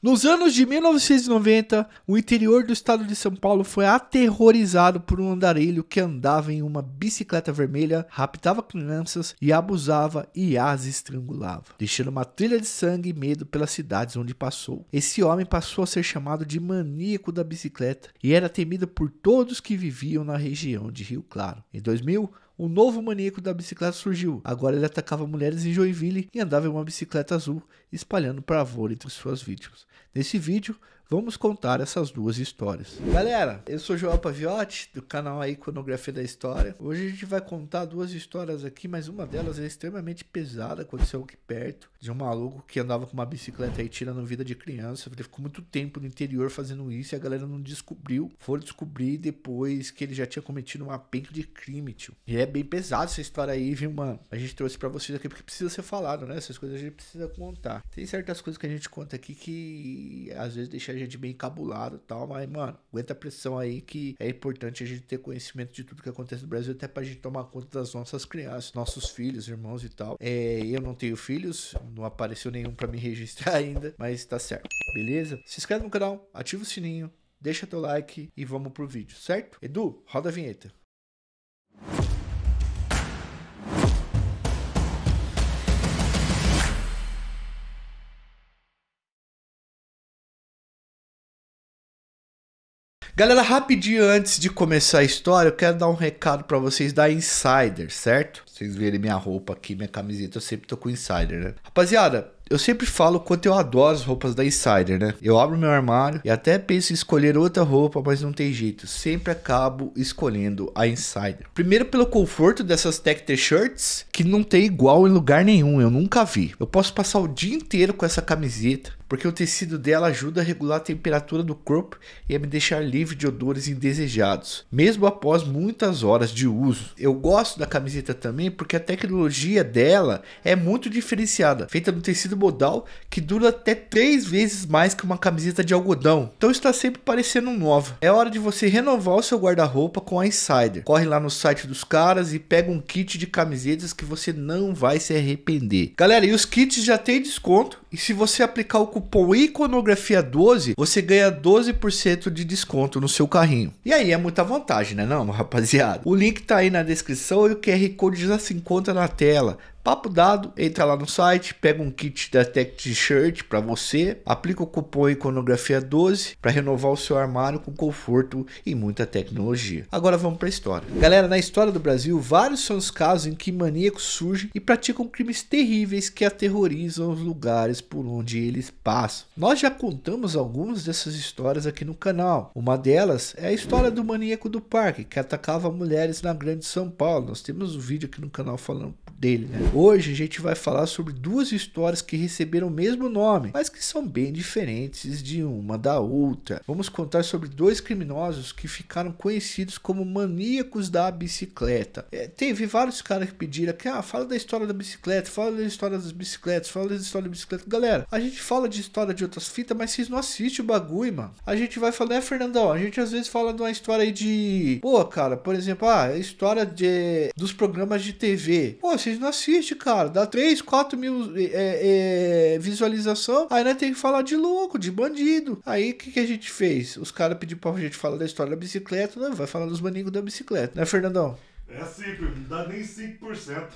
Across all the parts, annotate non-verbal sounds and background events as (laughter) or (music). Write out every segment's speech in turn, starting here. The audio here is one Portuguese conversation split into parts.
Nos anos de 1990, o interior do estado de São Paulo foi aterrorizado por um andarilho que andava em uma bicicleta vermelha, raptava crianças e abusava e as estrangulava, deixando uma trilha de sangue e medo pelas cidades onde passou. Esse homem passou a ser chamado de maníaco da bicicleta e era temido por todos que viviam na região de Rio Claro. Em 2000, um novo maníaco da bicicleta surgiu. Agora ele atacava mulheres em Joinville e andava em uma bicicleta azul, espalhando pavor entre suas vítimas. Nesse vídeo, Vamos contar essas duas histórias. Galera, eu sou João Paviotti, do canal A Iconografia da História. Hoje a gente vai contar duas histórias aqui, mas uma delas é extremamente pesada, aconteceu aqui perto, de um maluco que andava com uma bicicleta aí tirando vida de criança. Ele ficou muito tempo no interior fazendo isso e a galera não descobriu. Foram descobrir depois que ele já tinha cometido um penca de crime, tio. E é bem pesado essa história aí, viu, mano? A gente trouxe para vocês aqui porque precisa ser falado, né? Essas coisas a gente precisa contar. Tem certas coisas que a gente conta aqui que às vezes deixa a gente bem encabulado e tal, mas, mano, aguenta a pressão aí que é importante a gente ter conhecimento de tudo que acontece no Brasil, até pra gente tomar conta das nossas crianças, nossos filhos, irmãos e tal. É, eu não tenho filhos, não apareceu nenhum para me (laughs) registrar ainda, mas tá certo, beleza? Se inscreve no canal, ativa o sininho, deixa teu like e vamos pro vídeo, certo? Edu, roda a vinheta. Galera, rapidinho antes de começar a história, eu quero dar um recado para vocês da Insider, certo? Vocês verem minha roupa aqui, minha camiseta, eu sempre tô com Insider, né? Rapaziada, eu sempre falo quanto eu adoro as roupas da Insider, né? Eu abro meu armário e até penso em escolher outra roupa, mas não tem jeito. Sempre acabo escolhendo a Insider. Primeiro pelo conforto dessas tech t-shirts, que não tem igual em lugar nenhum, eu nunca vi. Eu posso passar o dia inteiro com essa camiseta porque o tecido dela ajuda a regular a temperatura do corpo e a me deixar livre de odores indesejados, mesmo após muitas horas de uso. Eu gosto da camiseta também porque a tecnologia dela é muito diferenciada, feita no tecido modal que dura até três vezes mais que uma camiseta de algodão, então está sempre parecendo nova. É hora de você renovar o seu guarda-roupa com a Insider. Corre lá no site dos caras e pega um kit de camisetas que você não vai se arrepender. Galera, e os kits já tem desconto e se você aplicar o cupom ICONOGRAFIA12, você ganha 12% de desconto no seu carrinho. E aí é muita vantagem, né não, rapaziada? O link tá aí na descrição e o QR Code já se encontra na tela. Papo dado, entra lá no site, pega um kit da Tech T-shirt para você, aplica o cupom Iconografia 12 para renovar o seu armário com conforto e muita tecnologia. Agora vamos para a história. Galera, na história do Brasil, vários são os casos em que maníacos surgem e praticam crimes terríveis que aterrorizam os lugares por onde eles passam. Nós já contamos algumas dessas histórias aqui no canal. Uma delas é a história do maníaco do parque que atacava mulheres na Grande São Paulo. Nós temos um vídeo aqui no canal falando dele. Né? Hoje a gente vai falar sobre duas histórias que receberam o mesmo nome, mas que são bem diferentes de uma da outra. Vamos contar sobre dois criminosos que ficaram conhecidos como maníacos da bicicleta. É, teve vários caras que pediram que ah, fala da história da bicicleta, fala da história das bicicletas, fala da história da bicicleta. Galera, a gente fala de história de outras fitas, mas vocês não assistem o bagulho, mano. A gente vai falar, né, Fernandão? A gente às vezes fala de uma história aí de. Pô, cara, por exemplo, ah, a é história de... dos programas de TV. Pô, vocês vocês não assistem, cara. Dá 3, 4 mil é, é, visualização, aí nós tem que falar de louco, de bandido. Aí o que, que a gente fez? Os caras pediram pra gente falar da história da bicicleta, não Vai falar dos maníacos da bicicleta, né, Fernandão? É simples, não dá nem 5%.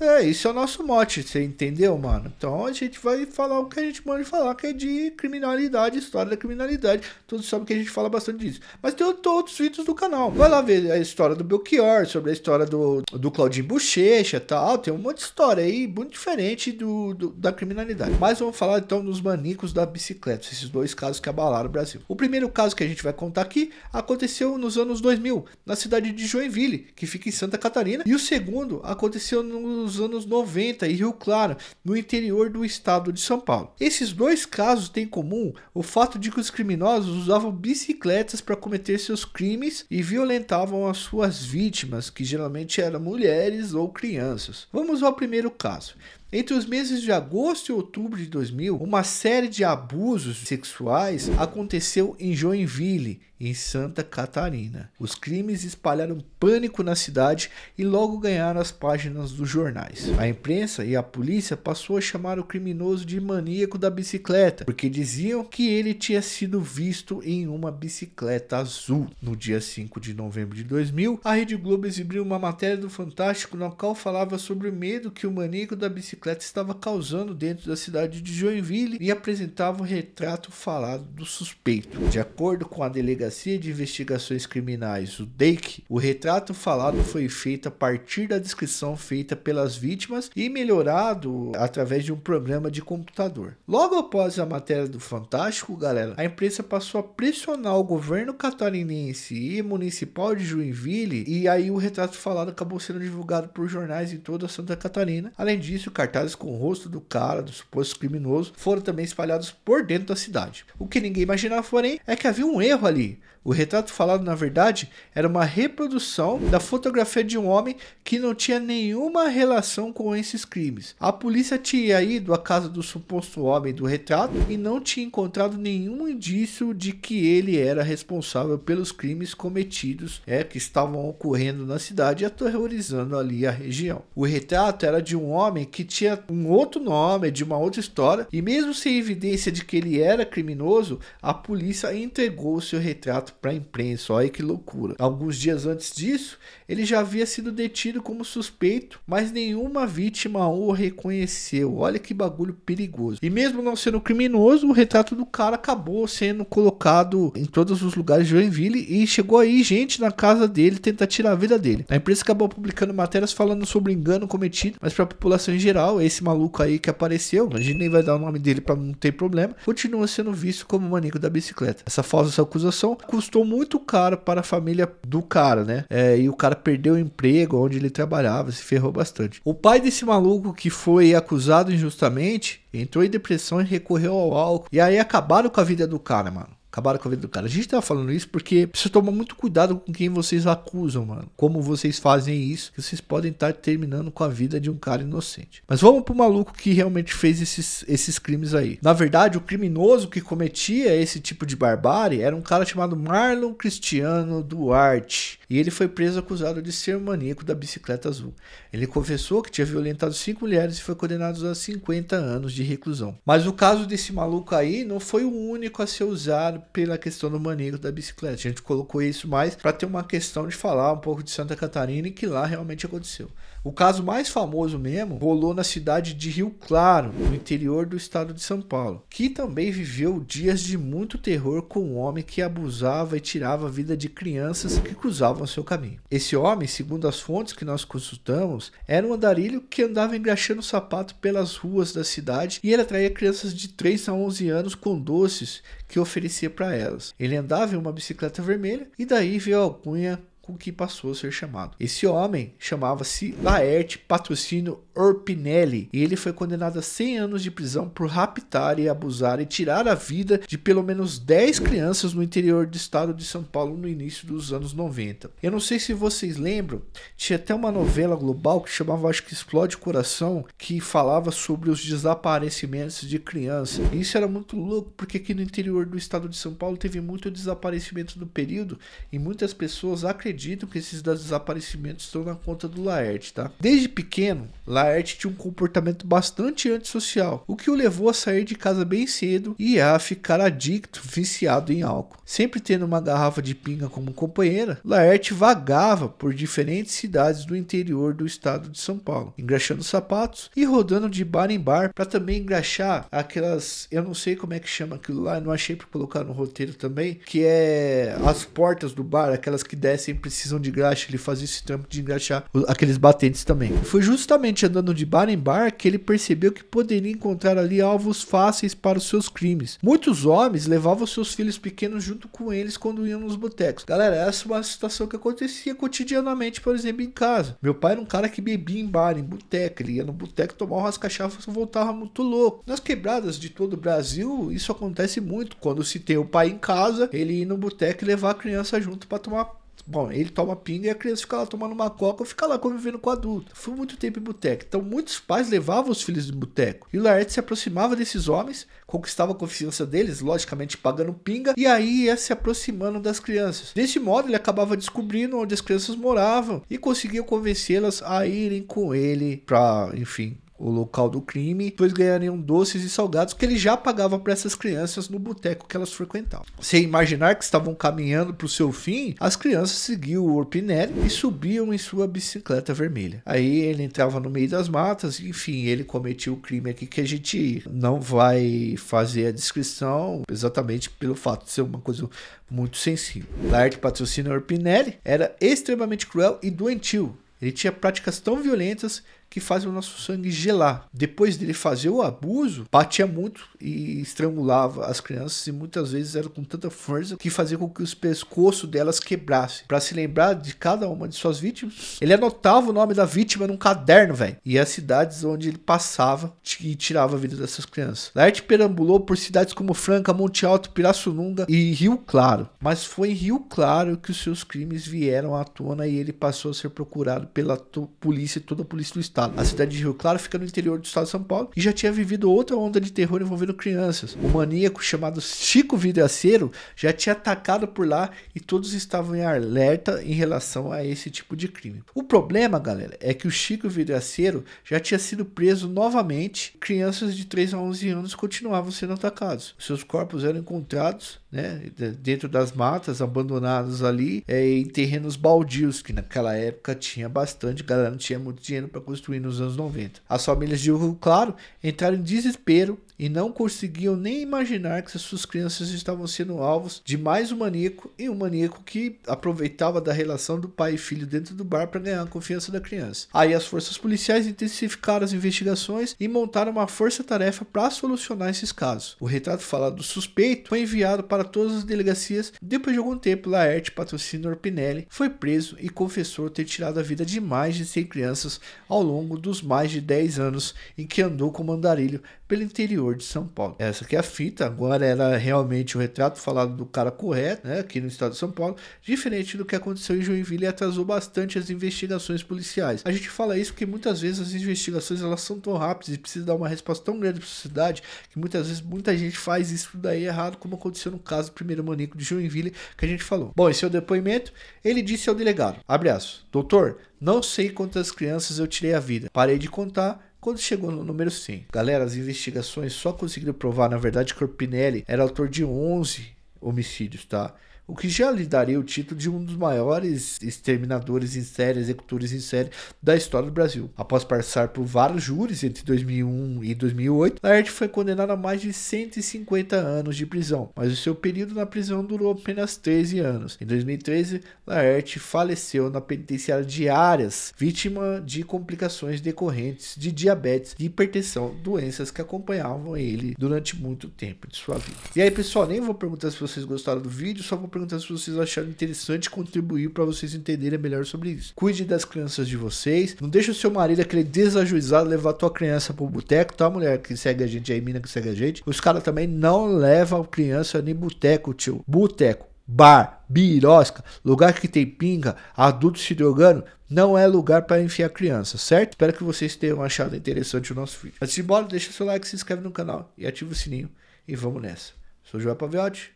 É, isso é o nosso mote, você entendeu, mano? Então a gente vai falar o que a gente manda falar, que é de criminalidade, história da criminalidade. Todos sabem que a gente fala bastante disso. Mas tem outros vídeos do canal. Vai lá ver a história do Belchior, sobre a história do, do Claudinho Bochecha e tal. Tem um monte de história aí, muito diferente do, do, da criminalidade. Mas vamos falar então dos maníacos da bicicleta, esses dois casos que abalaram o Brasil. O primeiro caso que a gente vai contar aqui aconteceu nos anos 2000, na cidade de Joinville, que fica em Santa Catarina. Catarina, e o segundo aconteceu nos anos 90 em Rio Claro, no interior do estado de São Paulo. Esses dois casos têm em comum o fato de que os criminosos usavam bicicletas para cometer seus crimes e violentavam as suas vítimas, que geralmente eram mulheres ou crianças. Vamos ao primeiro caso. Entre os meses de agosto e outubro de 2000, uma série de abusos sexuais aconteceu em Joinville, em Santa Catarina. Os crimes espalharam pânico na cidade e logo ganharam as páginas dos jornais. A imprensa e a polícia passou a chamar o criminoso de maníaco da bicicleta, porque diziam que ele tinha sido visto em uma bicicleta azul. No dia 5 de novembro de 2000, a Rede Globo exibiu uma matéria do Fantástico na qual falava sobre o medo que o maníaco da bicicleta bicicleta estava causando dentro da cidade de Joinville e apresentava o retrato falado do suspeito. De acordo com a Delegacia de Investigações Criminais, o DEIC, o retrato falado foi feito a partir da descrição feita pelas vítimas e melhorado através de um programa de computador. Logo após a matéria do Fantástico, galera, a imprensa passou a pressionar o governo catarinense e municipal de Joinville e aí o retrato falado acabou sendo divulgado por jornais em toda Santa Catarina. Além disso, o cartazes com o rosto do cara, do suposto criminoso, foram também espalhados por dentro da cidade. O que ninguém imaginava, porém, é que havia um erro ali. O retrato falado, na verdade, era uma reprodução da fotografia de um homem que não tinha nenhuma relação com esses crimes. A polícia tinha ido à casa do suposto homem do retrato e não tinha encontrado nenhum indício de que ele era responsável pelos crimes cometidos é, que estavam ocorrendo na cidade e aterrorizando ali a região. O retrato era de um homem que tinha um outro nome, de uma outra história, e mesmo sem evidência de que ele era criminoso, a polícia entregou o seu retrato relato para a imprensa. Olha que loucura. Alguns dias antes disso, ele já havia sido detido como suspeito, mas nenhuma vítima o reconheceu. Olha que bagulho perigoso. E mesmo não sendo criminoso, o retrato do cara acabou sendo colocado em todos os lugares de Joinville e chegou aí gente na casa dele tentar tirar a vida dele. A imprensa acabou publicando matérias falando sobre o engano cometido, mas para a população em geral, esse maluco aí que apareceu, a gente nem vai dar o nome dele para não ter problema, continua sendo visto como o maníaco da bicicleta. Essa falsa acusação custou muito caro para a família do cara, né? É, e o cara perdeu o emprego onde ele trabalhava, se ferrou bastante. O pai desse maluco que foi acusado injustamente entrou em depressão e recorreu ao álcool. E aí acabaram com a vida do cara, mano. Acabaram com a vida do cara. A gente tá falando isso porque precisa tomar muito cuidado com quem vocês acusam, mano. Como vocês fazem isso, que vocês podem estar terminando com a vida de um cara inocente. Mas vamos pro maluco que realmente fez esses, esses crimes aí. Na verdade, o criminoso que cometia esse tipo de barbárie era um cara chamado Marlon Cristiano Duarte. E ele foi preso acusado de ser maníaco da bicicleta azul. Ele confessou que tinha violentado cinco mulheres e foi condenado a 50 anos de reclusão. Mas o caso desse maluco aí não foi o único a ser usado pela questão do maníaco da bicicleta. A gente colocou isso mais para ter uma questão de falar um pouco de Santa Catarina e que lá realmente aconteceu. O caso mais famoso mesmo rolou na cidade de Rio Claro, no interior do estado de São Paulo, que também viveu dias de muito terror com um homem que abusava e tirava a vida de crianças que cruzavam seu caminho. Esse homem, segundo as fontes que nós consultamos, era um andarilho que andava engraxando sapato pelas ruas da cidade e ele atraía crianças de 3 a 11 anos com doces que oferecia para elas. Ele andava em uma bicicleta vermelha e daí veio a alcunha com que passou a ser chamado. Esse homem chamava-se Laerte Patrocínio Orpinelli e ele foi condenado a 100 anos de prisão por raptar e abusar e tirar a vida de pelo menos 10 crianças no interior do estado de São Paulo no início dos anos 90. Eu não sei se vocês lembram, tinha até uma novela global que chamava acho que Explode Coração, que falava sobre os desaparecimentos de crianças. isso era muito louco porque aqui no interior do estado de São Paulo teve muito desaparecimento no período e muitas pessoas acreditavam acreditam que esses desaparecimentos estão na conta do Laerte, tá? Desde pequeno, Laerte tinha um comportamento bastante antissocial, o que o levou a sair de casa bem cedo e a ficar adicto, viciado em álcool. Sempre tendo uma garrafa de pinga como companheira, Laerte vagava por diferentes cidades do interior do estado de São Paulo, engraxando sapatos e rodando de bar em bar para também engraxar aquelas, eu não sei como é que chama aquilo lá, não achei para colocar no roteiro também, que é as portas do bar, aquelas que descem precisam de graxa, ele fazia esse trampo de engraxar aqueles batentes também. Foi justamente andando de bar em bar que ele percebeu que poderia encontrar ali alvos fáceis para os seus crimes. Muitos homens levavam seus filhos pequenos junto com eles quando iam nos botecos. Galera, essa é uma situação que acontecia cotidianamente, por exemplo, em casa. Meu pai era um cara que bebia em bar, em boteca, ele ia no boteco tomar um rascachava e voltava muito louco. Nas quebradas de todo o Brasil, isso acontece muito. Quando se tem o pai em casa, ele ir no boteco e levar a criança junto para tomar Bom, ele toma pinga e a criança fica lá tomando uma coca ou fica lá convivendo com o adulto. Foi muito tempo em boteco. Então, muitos pais levavam os filhos do boteco. E o Laerte se aproximava desses homens, conquistava a confiança deles, logicamente pagando pinga, e aí ia se aproximando das crianças. Desse modo, ele acabava descobrindo onde as crianças moravam e conseguia convencê-las a irem com ele para, enfim, o local do crime, depois ganhariam doces e salgados que ele já pagava para essas crianças no boteco que elas frequentavam. Sem imaginar que estavam caminhando para o seu fim, as crianças seguiam o Orpinelli e subiam em sua bicicleta vermelha. Aí ele entrava no meio das matas, enfim, ele cometia o crime aqui que a gente não vai fazer a descrição exatamente pelo fato de ser uma coisa muito sensível. Laerte patrocina Orpinelli era extremamente cruel e doentio. Ele tinha práticas tão violentas que fazem o nosso sangue gelar. Depois dele fazer o abuso, batia muito e estrangulava as crianças e muitas vezes era com tanta força que fazia com que os pescoços delas quebrassem. Para se lembrar de cada uma de suas vítimas, ele anotava o nome da vítima num caderno, velho. E as cidades onde ele passava e tirava a vida dessas crianças. Laerte perambulou por cidades como Franca, Monte Alto, Pirassununga e Rio Claro. Mas foi em Rio Claro que os seus crimes vieram à tona e ele passou a ser procurado pela polícia e toda a polícia do estado. A cidade de Rio Claro fica no interior do estado de São Paulo e já tinha vivido outra onda de terror envolvendo crianças. O maníaco chamado Chico Vidraceiro já tinha atacado por lá e todos estavam em alerta em relação a esse tipo de crime. O problema, galera, é que o Chico Vidraceiro já tinha sido preso novamente. Crianças de 3 a 11 anos continuavam sendo atacados. Seus corpos eram encontrados né, dentro das matas, abandonados ali, é, em terrenos baldios, que naquela época tinha bastante, galera não tinha muito dinheiro para construir construir nos anos 90. As famílias de Uru, claro, entraram em desespero e não conseguiam nem imaginar que suas crianças estavam sendo alvos de mais um maníaco e um maníaco que aproveitava da relação do pai e filho dentro do bar para ganhar a confiança da criança. Aí as forças policiais intensificaram as investigações e montaram uma força-tarefa para solucionar esses casos. O retrato falado do suspeito foi enviado para todas as delegacias. Depois de algum tempo, Laerte Patrocínio Orpinelli foi preso e confessou ter tirado a vida de mais de 100 crianças ao longo longo dos mais de 10 anos em que andou com o Mandarilho pelo interior de São Paulo. Essa que é a fita, agora era realmente o retrato falado do cara correto, né, aqui no estado de São Paulo, diferente do que aconteceu em Joinville e atrasou bastante as investigações policiais. A gente fala isso porque muitas vezes as investigações elas são tão rápidas e precisa dar uma resposta tão grande para a sociedade que muitas vezes muita gente faz isso daí errado, como aconteceu no caso do primeiro maníaco de Joinville que a gente falou. Bom, esse é o depoimento. Ele disse ao delegado, abraço, doutor, não sei quantas crianças eu tirei a vida. Parei de contar quando chegou no número 100. Galera, as investigações só conseguiram provar, na verdade, que Corpinelli era autor de 11 homicídios, tá? o que já lhe daria o título de um dos maiores exterminadores em série, executores em série da história do Brasil. Após passar por vários júris entre 2001 e 2008, Laerte foi condenado a mais de 150 anos de prisão, mas o seu período na prisão durou apenas 13 anos. Em 2013, Laerte faleceu na penitenciária de Áreas, vítima de complicações decorrentes de diabetes e hipertensão, doenças que acompanhavam ele durante muito tempo de sua vida. E aí, pessoal, nem vou perguntar se vocês gostaram do vídeo, só vou perguntar se vocês acharam interessante contribuir para vocês entenderem melhor sobre isso. Cuide das crianças de vocês. Não deixe o seu marido, aquele desajuizado, levar tua criança pro boteco, tá, mulher que segue a gente aí, mina que segue a gente. Os caras também não levam criança nem boteco, tio. Boteco, bar, birosca, lugar que tem pinga, adultos se drogando, não é lugar para enfiar criança, certo? Espero que vocês tenham achado interessante o nosso vídeo. Antes de embora, deixa seu like, se inscreve no canal e ativa o sininho. E vamos nessa. Sou Joel Paviotti.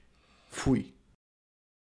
Fui.